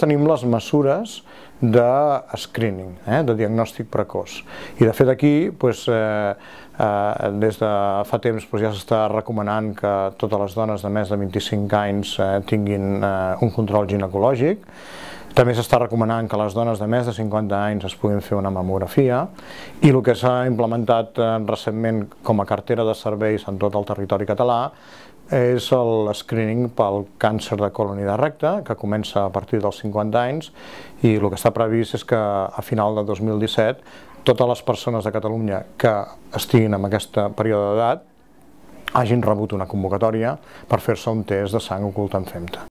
tenim les mesures de screening, eh, de diagnòstic precoç. I de fet aquí doncs, eh, eh, des de fa temps doncs, ja s'està recomanant que totes les dones de més de 25 anys eh, tinguin eh, un control ginecològic també s'està recomanant que les dones de més de 50 anys es puguin fer una mamografia i el que s'ha implementat eh, recentment com a cartera de serveis en tot el territori català és el screening pel càncer de colon i de recte, que comença a partir dels 50 anys i el que està previst és que a final de 2017 totes les persones de Catalunya que estiguin en aquest període d'edat hagin rebut una convocatòria per fer-se un test de sang ocult en femta.